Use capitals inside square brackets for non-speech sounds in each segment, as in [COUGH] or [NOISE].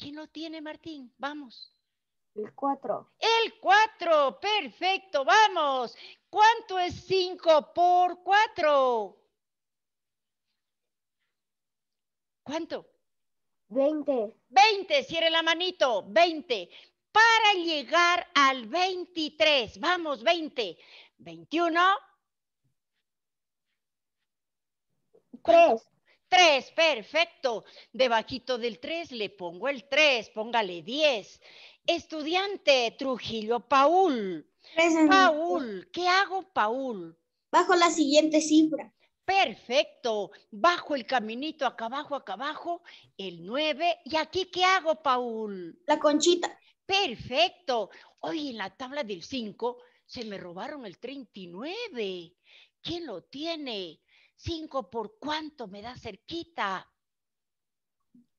¿Quién lo tiene, Martín? Vamos. El 4. El 4, perfecto, vamos. ¿Cuánto es 5 por 4? ¿Cuánto? 20. 20, cierre la manito, 20. Para llegar al 23, vamos, 20. 21. 3. Tres, perfecto. Debajito del 3 le pongo el 3, póngale 10. Estudiante Trujillo, Paul. Presente. Paul, ¿qué hago, Paul? Bajo la siguiente cifra. Perfecto. Bajo el caminito, acá abajo, acá abajo, el 9. ¿Y aquí qué hago, Paul? La conchita. Perfecto. Hoy en la tabla del 5 se me robaron el 39. ¿Quién lo tiene? Cinco por cuánto me da cerquita.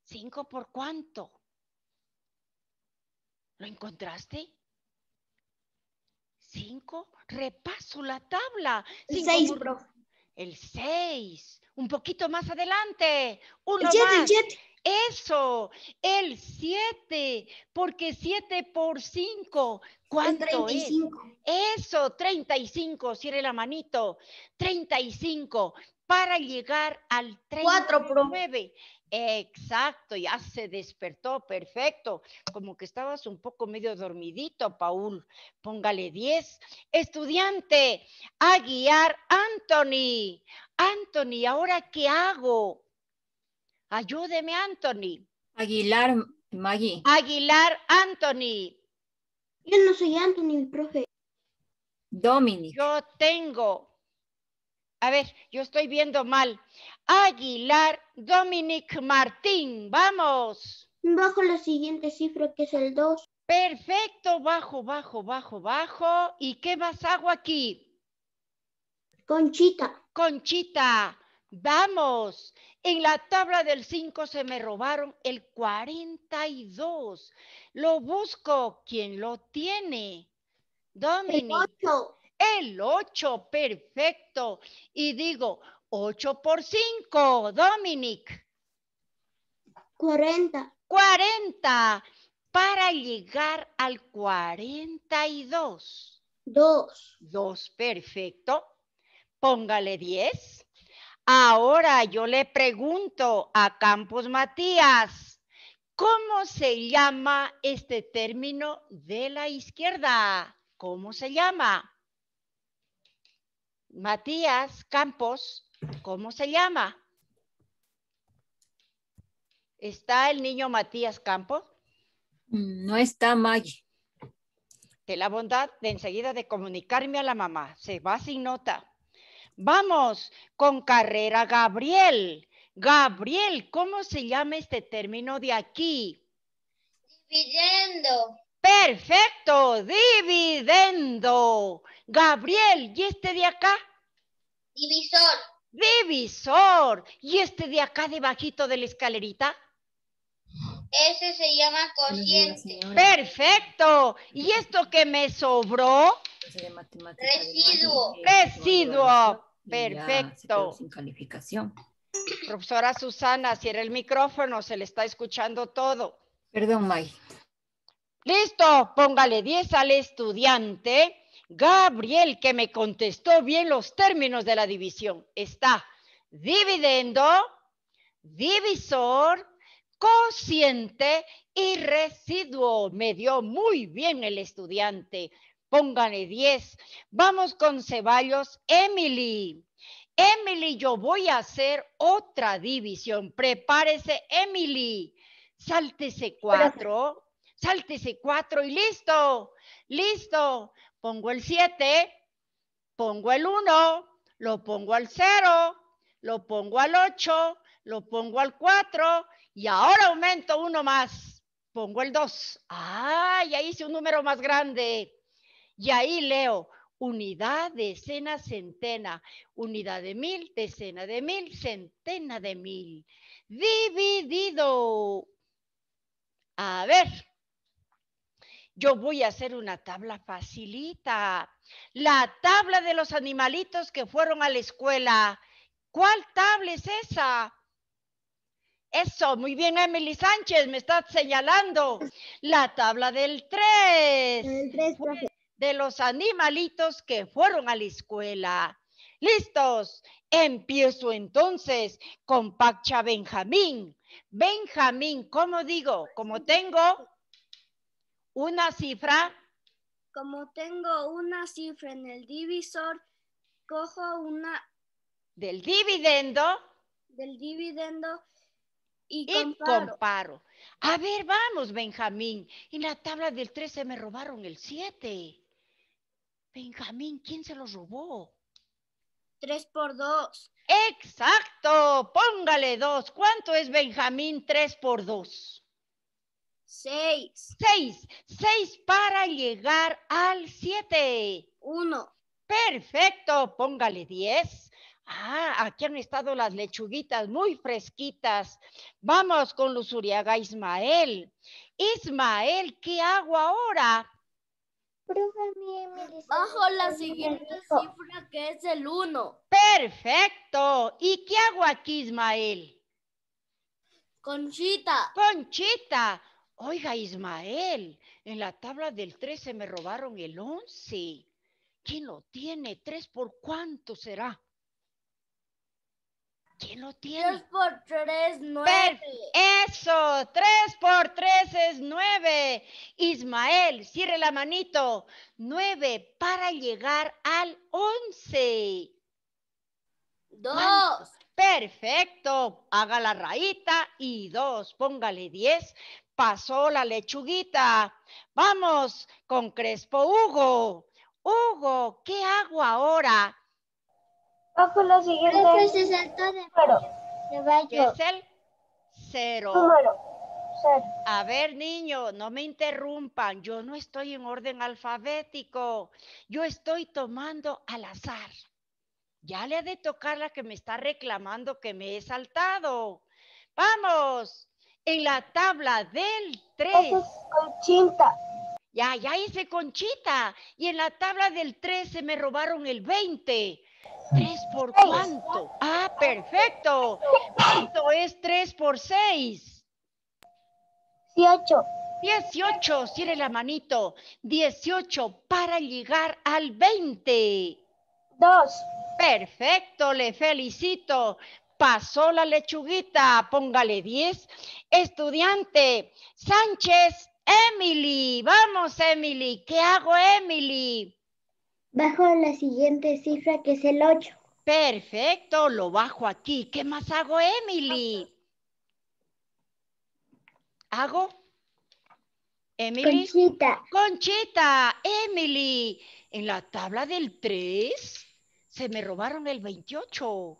Cinco por cuánto. ¿Lo encontraste? Cinco. Repaso la tabla. El seis, El seis. Un poquito más adelante. Uno eso, el 7, porque siete por 5, ¿cuánto es? Eso, 35, cierre la manito, 35, para llegar al 39. Exacto, ya se despertó, perfecto. Como que estabas un poco medio dormidito, Paul. Póngale 10. Estudiante, a guiar Anthony. Anthony, ¿ahora qué hago? Ayúdeme, Anthony. Aguilar, Maggie. Aguilar, Anthony. Yo no soy Anthony, profe. Dominic. Yo tengo. A ver, yo estoy viendo mal. Aguilar Dominic Martín. Vamos. Bajo la siguiente cifra que es el 2. Perfecto, bajo, bajo, bajo, bajo. ¿Y qué más hago aquí? Conchita. Conchita. Vamos, en la tabla del 5 se me robaron el 42. Lo busco, ¿quién lo tiene? Dominic. El 8. El 8, perfecto. Y digo, 8 por 5, Dominic. 40. 40. Para llegar al 42. 2. 2, perfecto. Póngale 10. Ahora yo le pregunto a Campos Matías, ¿cómo se llama este término de la izquierda? ¿Cómo se llama? Matías Campos, ¿cómo se llama? ¿Está el niño Matías Campos? Mm, no está Maggie. De la bondad de enseguida de comunicarme a la mamá, se va sin nota. Vamos con carrera Gabriel. Gabriel, ¿cómo se llama este término de aquí? Dividendo. Perfecto, dividendo. Gabriel, ¿y este de acá? Divisor. Divisor. ¿Y este de acá debajito de la escalerita? Ese se llama cociente. Perfecto. ¿Y esto que me sobró? Residuo. Residuo. Perfecto. Sin calificación. Profesora Susana, cierra el micrófono, se le está escuchando todo. Perdón, May. Listo, póngale 10 al estudiante. Gabriel, que me contestó bien los términos de la división. Está dividendo, divisor, cociente y residuo. Me dio muy bien el estudiante póngale 10. Vamos con Ceballos, Emily. Emily, yo voy a hacer otra división. Prepárese, Emily. Sáltese 4 sáltese 4 y listo, listo. Pongo el 7, pongo el 1, lo pongo al 0, lo pongo al 8, lo pongo al 4 y ahora aumento uno más. Pongo el 2. ¡Ah! Ya hice un número más grande. Y ahí leo unidad, decena, centena, unidad de mil, decena de mil, centena de mil. Dividido. A ver, yo voy a hacer una tabla facilita. La tabla de los animalitos que fueron a la escuela. ¿Cuál tabla es esa? Eso, muy bien, Emily Sánchez, me está señalando. La tabla del 3. El de los animalitos que fueron a la escuela. ¿Listos? Empiezo entonces con Pacha Benjamín. Benjamín, ¿cómo digo? Como tengo una cifra. Como tengo una cifra en el divisor, cojo una... Del dividendo. Del dividendo y, comparo. A ver, vamos, Benjamín. En la tabla del 13 me robaron el 7. Benjamín, ¿quién se los robó? Tres por dos. Exacto, póngale dos. ¿Cuánto es Benjamín tres por dos? Seis. Seis. Seis para llegar al siete. Uno. Perfecto, póngale diez. Ah, aquí han estado las lechuguitas muy fresquitas. Vamos con Luzuriaga Ismael. Ismael, ¿qué hago ahora? Bajo la siguiente cifra que es el 1. Perfecto. ¿Y qué hago aquí, Ismael? Conchita. Conchita. Oiga, Ismael, en la tabla del se me robaron el 11. ¿Quién lo tiene? ¿Tres por cuánto será? ¿Quién lo tiene? 3 por 3, 9. eso, 3 por 3 es 9. Ismael, cierre la manito. 9 para llegar al 11. 2. Perfecto, haga la rayita y 2, póngale 10. Pasó la lechuguita. Vamos con Crespo Hugo. Hugo, ¿qué hago ahora? siguiente. se saltó es el cero? A ver, niño, no me interrumpan. Yo no estoy en orden alfabético. Yo estoy tomando al azar. Ya le ha de tocar la que me está reclamando que me he saltado. Vamos, en la tabla del 3. conchita. Ya, ya hice conchita. Y en la tabla del 3 se me robaron el 20. ¿Tres por cuánto? Ah, perfecto. ¿Cuánto es tres por seis? Dieciocho. Dieciocho, cierre la manito. Dieciocho para llegar al veinte. Dos. Perfecto, le felicito. Pasó la lechuguita, póngale diez. Estudiante Sánchez Emily, vamos Emily, ¿qué hago Emily? Bajo la siguiente cifra que es el 8. Perfecto, lo bajo aquí. ¿Qué más hago, Emily? ¿Hago? Emily. Conchita. Conchita, Emily. En la tabla del 3 se me robaron el 28.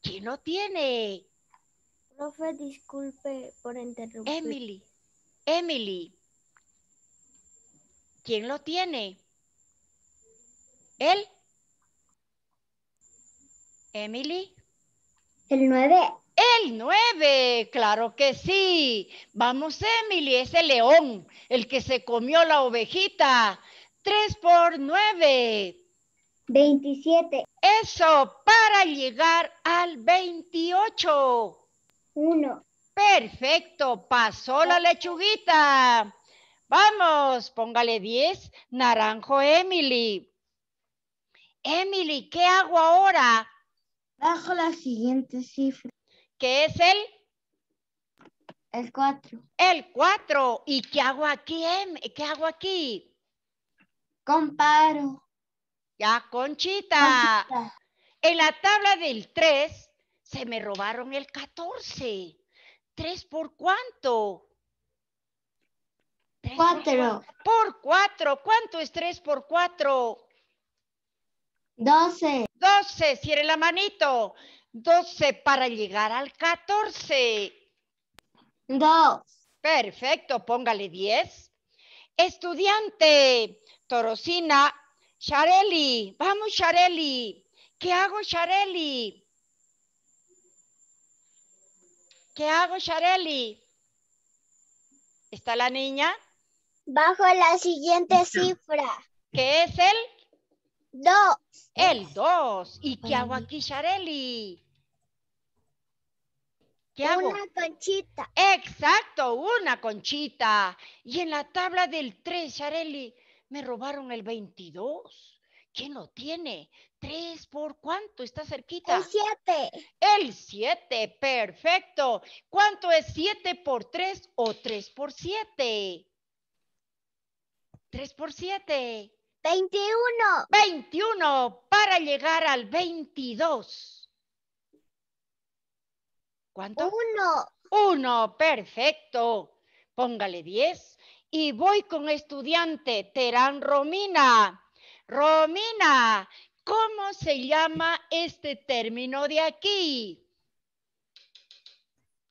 ¿Quién lo tiene? Profe, disculpe por interrumpir. Emily, Emily. ¿Quién lo tiene? El. Emily. El 9. El 9, claro que sí. Vamos, Emily, ese león, el que se comió la ovejita. 3 por 9. 27. Eso, para llegar al 28. 1. Perfecto, pasó la lechuguita. Vamos, póngale 10. Naranjo Emily. Emily, ¿qué hago ahora? Bajo la siguiente cifra. ¿Qué es el? El 4. El 4. ¿Y qué hago aquí, Em? ¿Qué hago aquí? Comparo. Ya, Conchita. En la tabla del 3 se me robaron el 14. ¿Tres por cuánto? ¿Tres Por cuatro. ¿Cuánto es tres por cuatro? 12. 12, cierre la manito. 12 para llegar al 14. 2. Perfecto, póngale 10. Estudiante, Torosina, Shareli, vamos Shareli. ¿Qué hago Shareli? ¿Qué hago Shareli? ¿Está la niña? Bajo la siguiente cifra. ¿Qué es el? Dos. El 2, ¿Y qué hago aquí, Shareli? ¿Qué hago? Una conchita. Exacto, una conchita. Y en la tabla del 3, Shareli, me robaron el 22. ¿Quién lo tiene? 3 por cuánto? ¿Está cerquita? El 7. El 7, perfecto. ¿Cuánto es 7 por 3 o 3 por 7? 3 por 7. 21. 21 para llegar al 22. ¿Cuánto? 1. 1, perfecto. Póngale 10. Y voy con estudiante Terán Romina. Romina, ¿cómo se llama este término de aquí?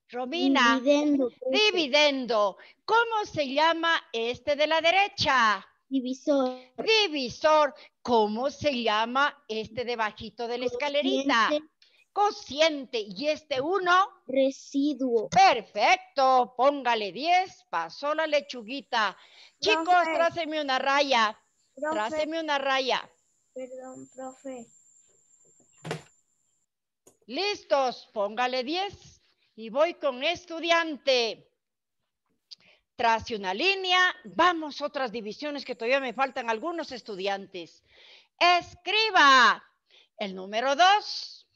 Romina. Dividendo. Pues, dividendo. ¿Cómo se llama este de la derecha? Divisor. Divisor. ¿Cómo se llama este debajito de la escalerita? Cociente. ¿Y este uno? Residuo. Perfecto. Póngale 10. Pasó la lechuguita. Chicos, tráseme una raya. Tráseme una raya. Perdón, profe. Listos. Póngale 10. Y voy con estudiante. Trace una línea, vamos otras divisiones que todavía me faltan algunos estudiantes. Escriba el número 2.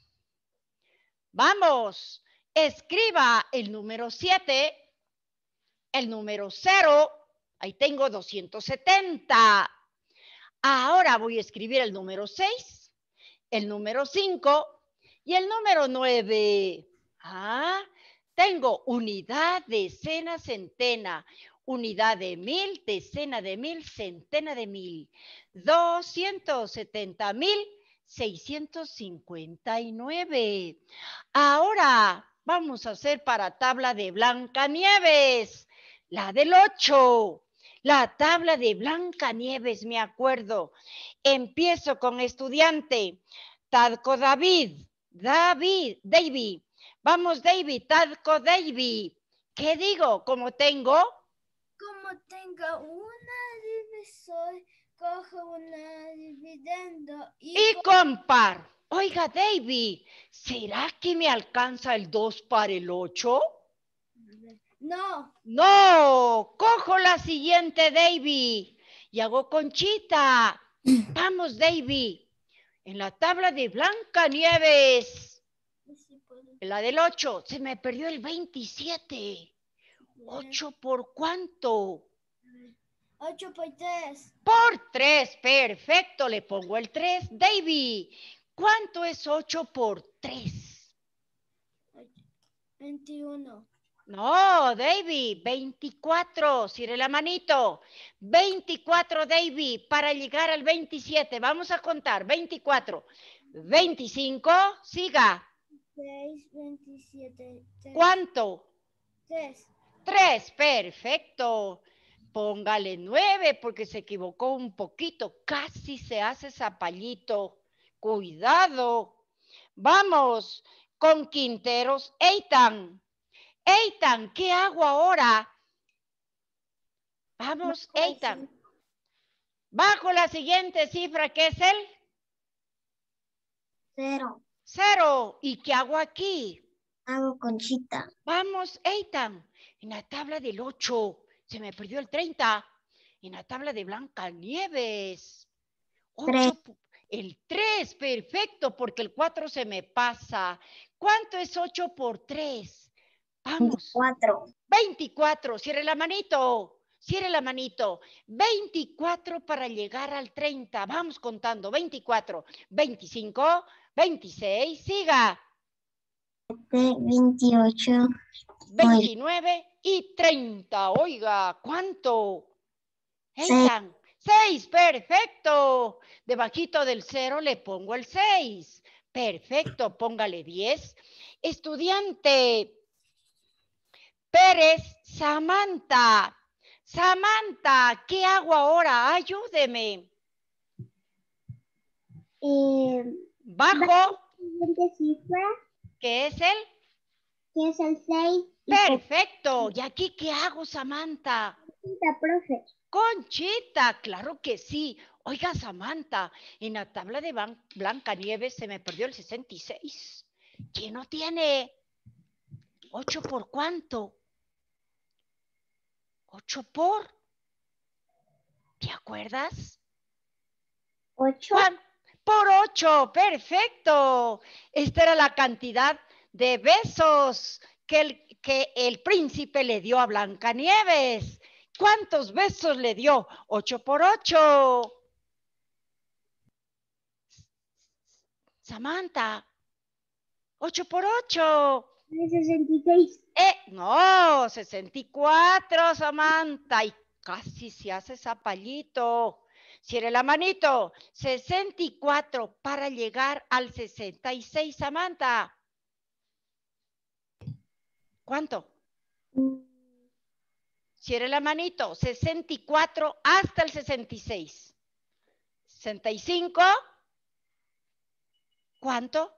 Vamos, escriba el número 7, el número 0, ahí tengo 270. Ahora voy a escribir el número 6, el número 5 y el número 9. Ah, tengo unidad, decena, centena. Unidad de mil, decena de mil, centena de mil. setenta mil, nueve. Ahora vamos a hacer para tabla de Blancanieves, la del 8. La tabla de Blancanieves, me acuerdo. Empiezo con estudiante. Tadco David, David, David, Vamos, David, Talco, David. ¿Qué digo? ¿Cómo tengo? Como tengo una divisor, cojo una dividendo y, y Oiga, David, ¿será que me alcanza el 2 para el 8? No. No, cojo la siguiente, David. Y hago conchita. [CLEARS THROAT] Vamos, David. En la tabla de Blanca Nieves. La del 8, se me perdió el 27. ¿8 por cuánto? 8 por 3. Por 3, perfecto, le pongo el 3. David, ¿cuánto es 8 por 3? 21. No, David, 24, sirve la manito. 24, David, para llegar al 27. Vamos a contar, 24. 25, siga. 6, 27. 3. ¿Cuánto? Tres. Tres, perfecto. Póngale nueve porque se equivocó un poquito. Casi se hace zapallito. Cuidado. Vamos con Quinteros. Eitan. Eitan, ¿qué hago ahora? Vamos, Eitan. Bajo la siguiente cifra, ¿qué es el? Cero. Cero. ¿Y qué hago aquí? Hago conchita. Vamos, Eitan. En la tabla del 8 se me perdió el 30. En la tabla de Blanca Nieves. el 3, perfecto, porque el 4 se me pasa. ¿Cuánto es 8 por 3? Vamos. 24. 24. Cierre la manito. Cierre la manito. 24 para llegar al 30. Vamos contando. 24, 25, 26, siga. 28. 29 y 30. Oiga, ¿cuánto? 6, perfecto. Debajito del cero le pongo el 6. Perfecto, póngale 10. Estudiante Pérez Samantha. Samantha, ¿qué hago ahora? Ayúdeme. Eh Bajo. ¿Qué es el? Que es el 6. Perfecto. ¿Y aquí qué hago, Samantha? Conchita, profe. Conchita, claro que sí. Oiga, Samantha, en la tabla de Blanca Nieves se me perdió el 66. ¿Quién no tiene? ¿Ocho por cuánto? ¿8 por? ¿Te acuerdas? ¿Ocho? ¿Cuánto? por ocho! Perfecto. Esta era la cantidad de besos que el, que el príncipe le dio a Blancanieves. ¿Cuántos besos le dio? ¡Ocho por ocho! Samantha, ¡Ocho por 8. No, Eh, no, cuatro, Samantha. Y casi se hace zapallito. Cierre la manito. 64 para llegar al 66, Samantha. ¿Cuánto? Cierre la manito. 64 hasta el 66. 65. ¿Cuánto?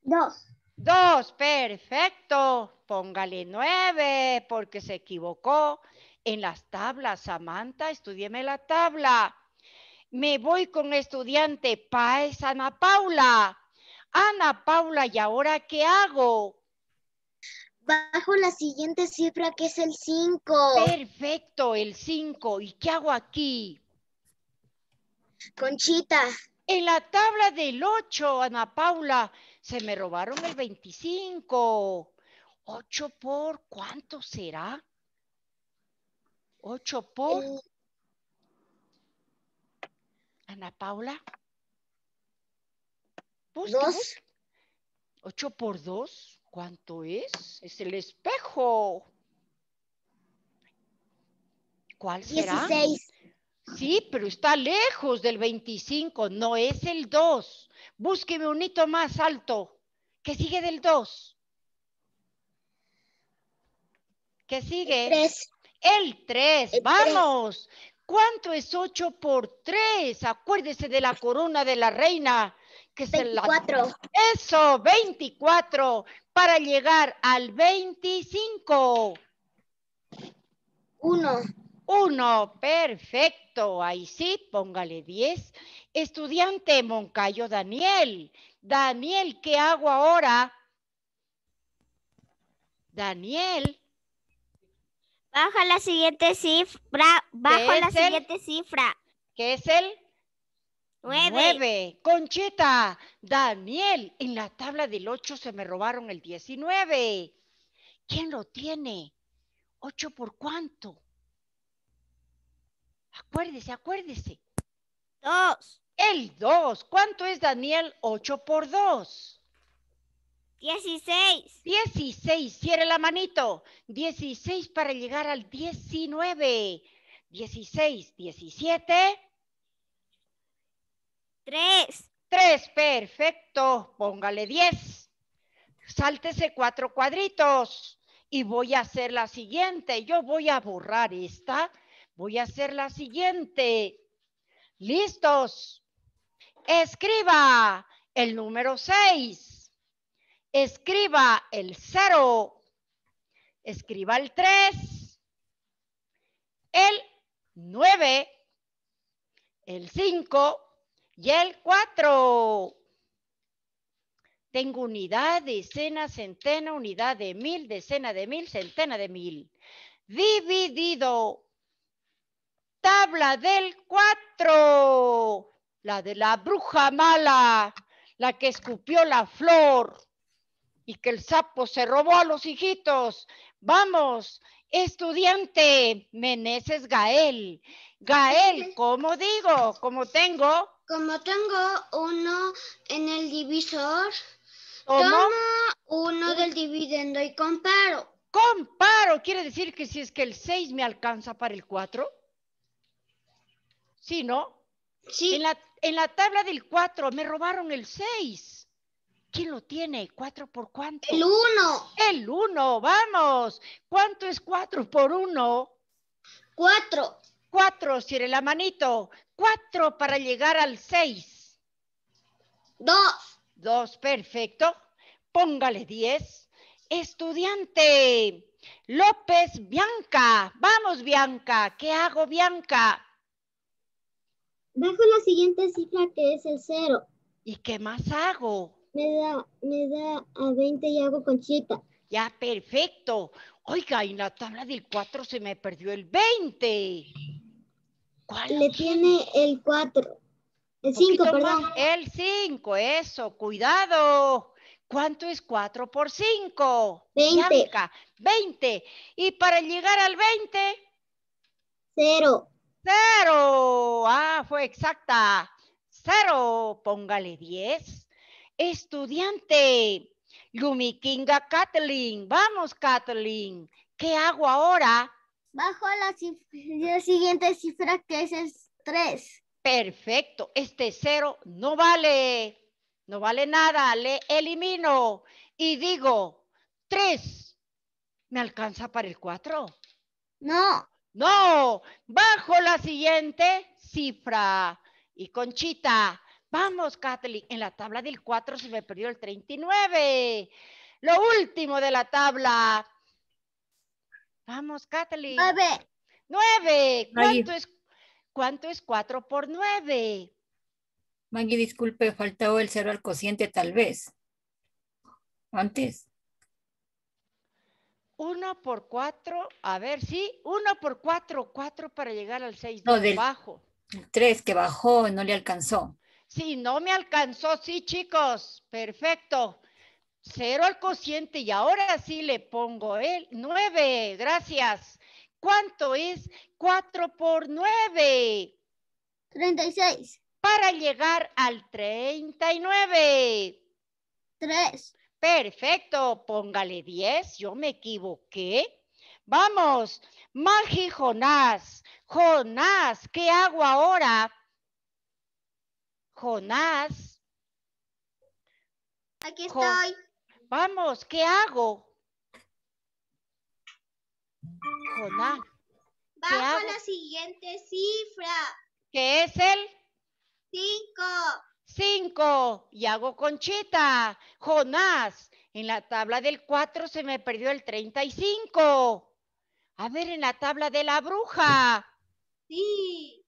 Dos. Dos, perfecto. Póngale nueve porque se equivocó en las tablas. Samantha, estudieme la tabla. Me voy con estudiante Paez Ana Paula. Ana Paula, ¿y ahora qué hago? Bajo la siguiente cifra que es el 5. Perfecto, el 5. ¿Y qué hago aquí? Conchita. En la tabla del 8, Ana Paula, se me robaron el 25. 8 por cuánto será? 8 por... Eh, Ana Paula. dos. 8 por 2, ¿cuánto es? Es el espejo. ¿Cuál será? 16. Sí, pero está lejos del 25, no es el 2. Búsqueme un hito más alto. ¿Qué sigue del 2? ¿Qué sigue? 3. El 3, vamos. ¿Cuánto es 8 por 3? Acuérdese de la corona de la reina. Que 24. Eso, 24. Para llegar al 25. 1. 1, perfecto. Ahí sí, póngale 10. Estudiante Moncayo Daniel. Daniel, ¿qué hago ahora? Daniel. Baja la siguiente cifra, baja la siguiente cifra. ¿Qué es el? Nueve. Nueve. Conchita, Daniel, en la tabla del 8 se me robaron el 19. ¿Quién lo tiene? ¿Ocho por cuánto? Acuérdese, acuérdese. Dos. El 2. ¿Cuánto es Daniel? Ocho por Dos. Dieciséis. Dieciséis. Cierre la manito. Dieciséis para llegar al diecinueve. Dieciséis. Diecisiete. Tres. Tres. Perfecto. Póngale diez. Sáltese cuatro cuadritos. Y voy a hacer la siguiente. Yo voy a borrar esta. Voy a hacer la siguiente. ¿Listos? Escriba el número seis. Escriba el 0, escriba el 3, el 9, el 5 y el 4. Tengo unidad, decena, centena, unidad de mil, decena de mil, centena de mil. Dividido. Tabla del 4. La de la bruja mala, la que escupió la flor y que el sapo se robó a los hijitos. Vamos, estudiante Meneses Gael. Gael, ¿cómo digo? ¿Cómo tengo? Como tengo uno en el divisor, tomo uno del dividendo y comparo. Comparo, quiere decir que si es que el 6 me alcanza para el 4. ¿Sí, no? Sí. En la, en la tabla del 4 me robaron el 6. ¿Quién lo tiene? ¿Cuatro por cuánto? El uno. El uno, vamos. ¿Cuánto es cuatro por uno? Cuatro. Cuatro, cierre la manito. Cuatro para llegar al seis. Dos. Dos, perfecto. Póngale diez. Estudiante. López Bianca. Vamos, Bianca. ¿Qué hago, Bianca? Bajo la siguiente cifra que es el cero. ¿Y qué más hago? me da, me da a 20 y hago conchita. Ya, perfecto. Oiga, en la tabla del 4 se me perdió el 20. ¿Cuál Le tiene el 4. El 5, perdón. El 5, eso, cuidado. ¿Cuánto es 4 por 5? 20. 20. Y para llegar al 20. 0. 0. Ah, fue exacta. 0. Póngale 10 estudiante. Lumikinga Kathleen. Vamos, Kathleen. ¿Qué hago ahora? Bajo la, siguiente cifra que es el 3. Perfecto. Este cero no vale. No vale nada. Le elimino. Y digo, 3. ¿Me alcanza para el 4? No. No. Bajo la siguiente cifra. Y Conchita, Vamos, Kathleen, en la tabla del 4 se me perdió el 39. Lo último de la tabla. Vamos, Kathleen. 9. 9. ¿Cuánto es, ¿Cuánto es 4 por 9? Maggie, disculpe, faltó el cero al cociente tal vez. Antes. 1 por 4, a ver, sí, 1 por 4, 4 para llegar al 6 no, de abajo. El 3 que bajó, no le alcanzó. Sí, no me alcanzó, sí, chicos. Perfecto. Cero al cociente y ahora sí le pongo el 9. Gracias. ¿Cuánto es 4 por 9? 36. Para llegar al 39. 3. Perfecto. Póngale 10. Yo me equivoqué. Vamos. Magi Jonás. Jonás, ¿qué hago ahora? Jonás. Aquí estoy. Vamos, ¿qué hago? Jonás. Bajo la siguiente cifra. ¿Qué es el? Cinco. Cinco. Y hago conchita. Jonás, en la tabla del cuatro se me perdió el 35. A ver, en la tabla de la bruja. Sí.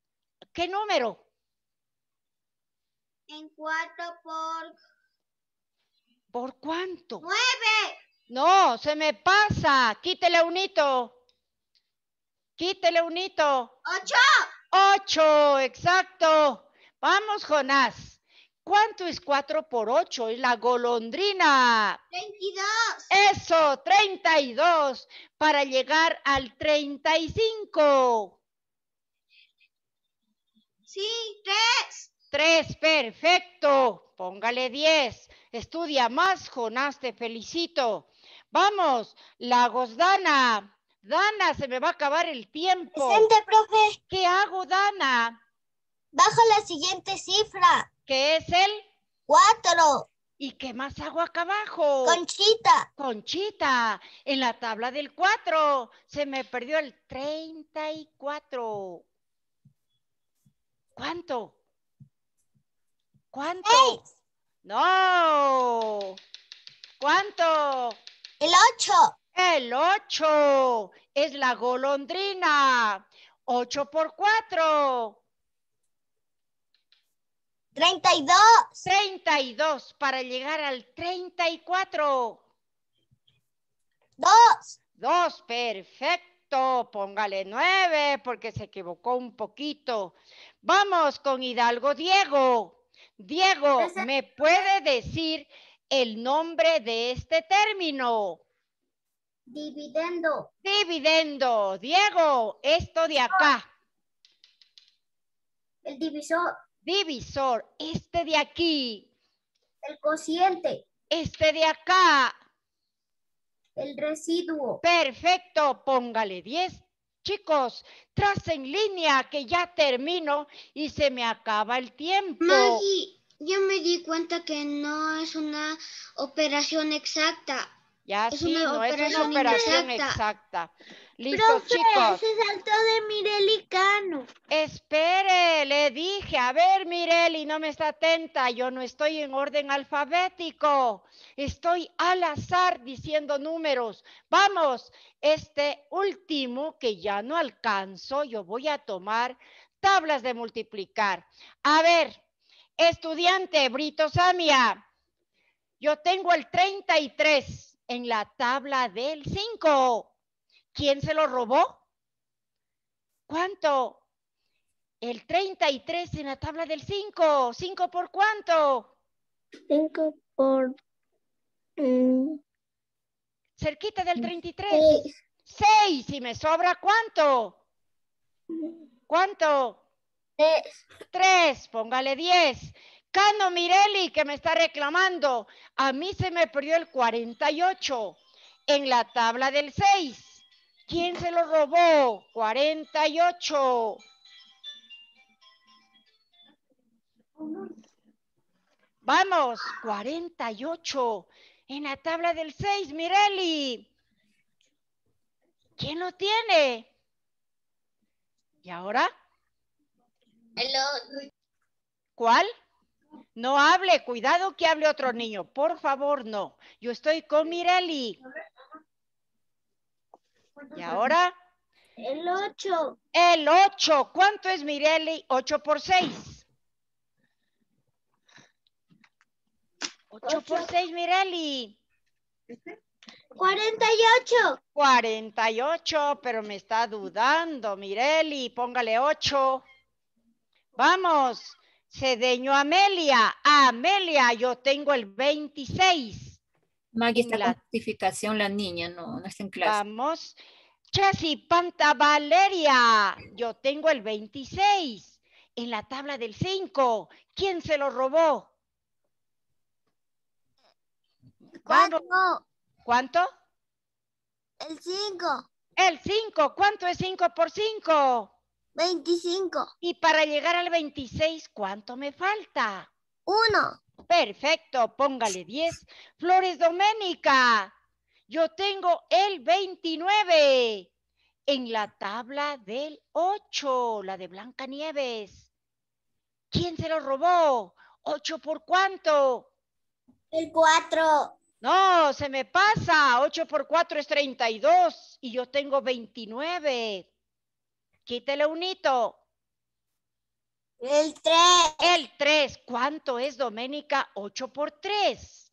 ¿Qué número? En cuatro por... ¿Por cuánto? ¡Nueve! No, se me pasa. Quítele un hito. Quítele un hito. ¡Ocho! ¡Ocho! Exacto. Vamos, Jonás. ¿Cuánto es cuatro por ocho? Es la golondrina. 32. Eso, treinta y dos! para llegar al 35. Sí, tres! Tres, perfecto. Póngale diez. Estudia más, Jonás, te felicito. Vamos, la Dana. Dana, se me va a acabar el tiempo. Presente, profe. ¿Qué hago, Dana? Bajo la siguiente cifra. ¿Qué es el? Cuatro. ¿Y qué más hago acá abajo? Conchita. Conchita. En la tabla del cuatro, se me perdió el 34. ¿Cuánto? ¿Cuánto? No. ¿Cuánto? El ocho. El ocho. Es la golondrina. Ocho por cuatro. Treinta y dos. Treinta y dos para llegar al treinta y cuatro. Dos. Dos, perfecto. Póngale nueve porque se equivocó un poquito. Vamos con Hidalgo Diego. Diego, ¿me puede decir el nombre de este término? Dividendo. Dividendo. Diego, esto de acá. El divisor. Divisor. Este de aquí. El cociente. Este de acá. El residuo. Perfecto. Póngale 10 Chicos, tras en línea que ya termino y se me acaba el tiempo. Maggie, yo me di cuenta que no es una operación exacta. Ya sí, no es una operación exacta. Listo, Profe, chicos. Se saltó de Mireli Cano. Espere, le dije, a ver, Mireli, no me está atenta. Yo no estoy en orden alfabético. Estoy al azar diciendo números. Vamos, este último que ya no alcanzo, yo voy a tomar tablas de multiplicar. A ver, estudiante Brito Samia, yo tengo el 33 en la tabla del 5. ¿Quién se lo robó? ¿Cuánto? El 33 en la tabla del 5. ¿Cinco por cuánto? 5 por... Mm, Cerquita del 33. 6. ¿Y me sobra cuánto? ¿Cuánto? 3. Póngale 10. Cano Mirelli, que me está reclamando. A mí se me perdió el 48 en la tabla del 6. ¿Quién se lo robó? 48. Vamos, 48. En la tabla del 6, Mireli. ¿Quién lo tiene? ¿Y ahora? ¿Cuál? No hable, cuidado que hable otro niño. Por favor, no. Yo estoy con Mireli. ¿Y ahora? El 8. El 8. ¿Cuánto es, Mireli? 8 por 6. 8, por 6, Mireli. 48. 48, pero me está dudando, Mireli. Póngale 8. Vamos. Cedeño Amelia. Amelia, yo tengo el 26. Maggie está la justificación, la niña, no, no está en clase. Vamos. Chasi Panta Valeria, yo tengo el 26 en la tabla del 5. ¿Quién se lo robó? ¿Cuánto? ¿Cuánto? El 5. El 5. ¿Cuánto es 5 por 5? 25. Y para llegar al 26, ¿cuánto me falta? Uno. Perfecto, póngale 10. Flores Doménica, yo tengo el 29 en la tabla del 8, la de Blancanieves. ¿Quién se lo robó? ¿8 por cuánto? El 4. No, se me pasa. 8 por 4 es 32 y yo tengo 29. Quítele un hito. El 3. El 3. ¿Cuánto es, Doménica? 8 por 3.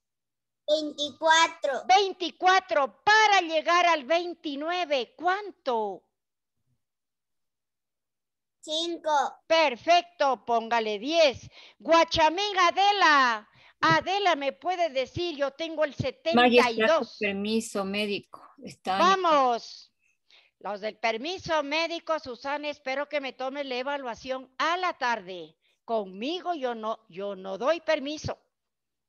24. 24 para llegar al 29. ¿Cuánto? 5. Perfecto, póngale 10. Guachamiga Adela. Adela me puede decir, yo tengo el 72. permiso médico. Está Vamos. Los del permiso médico, Susana, espero que me tome la evaluación a la tarde. Conmigo yo no, yo no doy permiso.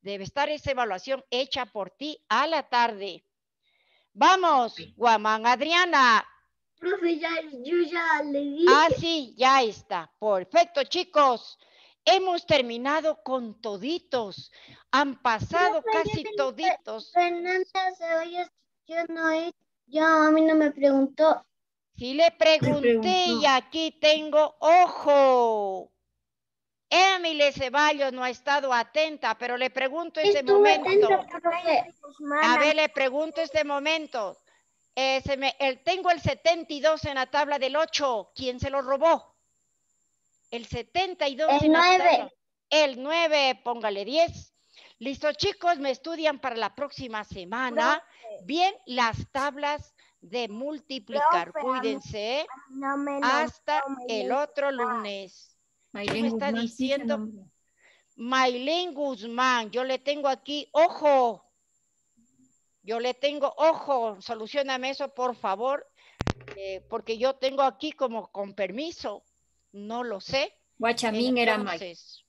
Debe estar esa evaluación hecha por ti a la tarde. Vamos, Guamán Adriana. Profe, ya, le dije. Ah, sí, ya está. Perfecto, chicos. Hemos terminado con toditos. Han pasado casi toditos. Fernanda oye? yo no he yo a mí no me preguntó. Sí le pregunté y aquí tengo ojo. Emily Ceballos no ha estado atenta, pero le pregunto ese momento. a ver, le pregunto este momento. Eh, se el, tengo el 72 en la tabla del 8. ¿Quién se lo robó? El 72 el 9. El 9, póngale 10. Listo, chicos, me estudian para la próxima semana. Bien, las tablas de multiplicar. Cuídense. ¿eh? hasta el ¿eh? otro lunes. ¿Qué me está diciendo? Maylin Guzmán, yo le tengo aquí, ojo. Yo le tengo, ojo, solucioname eso, por favor, eh, porque yo tengo aquí como con permiso, no lo sé. Guachamín era más.